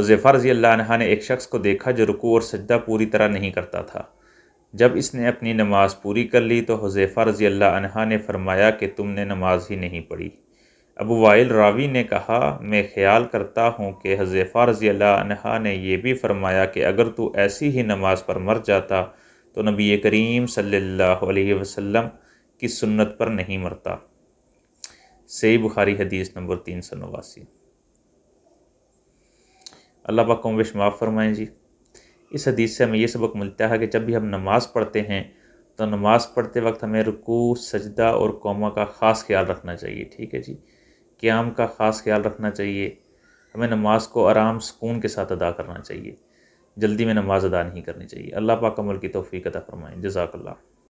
उज़ैफ़ा रजी अल्लाह ने एक शख्स को देखा जो रुकू और सजदा पूरी तरह नहीं करता था जब इसने अपनी नमाज़ पूरी कर ली तो हुजैफ़ा रजी अल्लाह ने फरमाया कि तुमने नमाज ही नहीं पढ़ी अबू वाइल रावी ने कहा मैं ख्याल करता हूँ कि हुजैफ़ा रजी अल्लाह ने यह भी फरमाया कि अगर तू ऐसी ही नमाज पर मर जाता तो नबी करीम सल्लल्लाहु अलैहि वसल्लम की सुन्नत पर नहीं मरता सही बुखारी हदीस नंबर तीन सौ नवासी अल्लाह पाक विश माफ़ फरमाएँ जी इस हदीस से हमें यह सबक मिलता है कि जब भी हम नमाज़ पढ़ते हैं तो नमाज़ पढ़ते वक्त हमें रुकू सजदा और कौमा का ख़ास ख्याल रखना चाहिए ठीक है जी क्याम का ख़ास ख्याल रखना चाहिए हमें नमाज को आराम सुकून के साथ अदा करना चाहिए जल्दी में नमाज़ अदा नहीं करनी चाहिए अल्लाह पाक कमल की तोफ़ी अदा फरमाएँ जजाकल्ला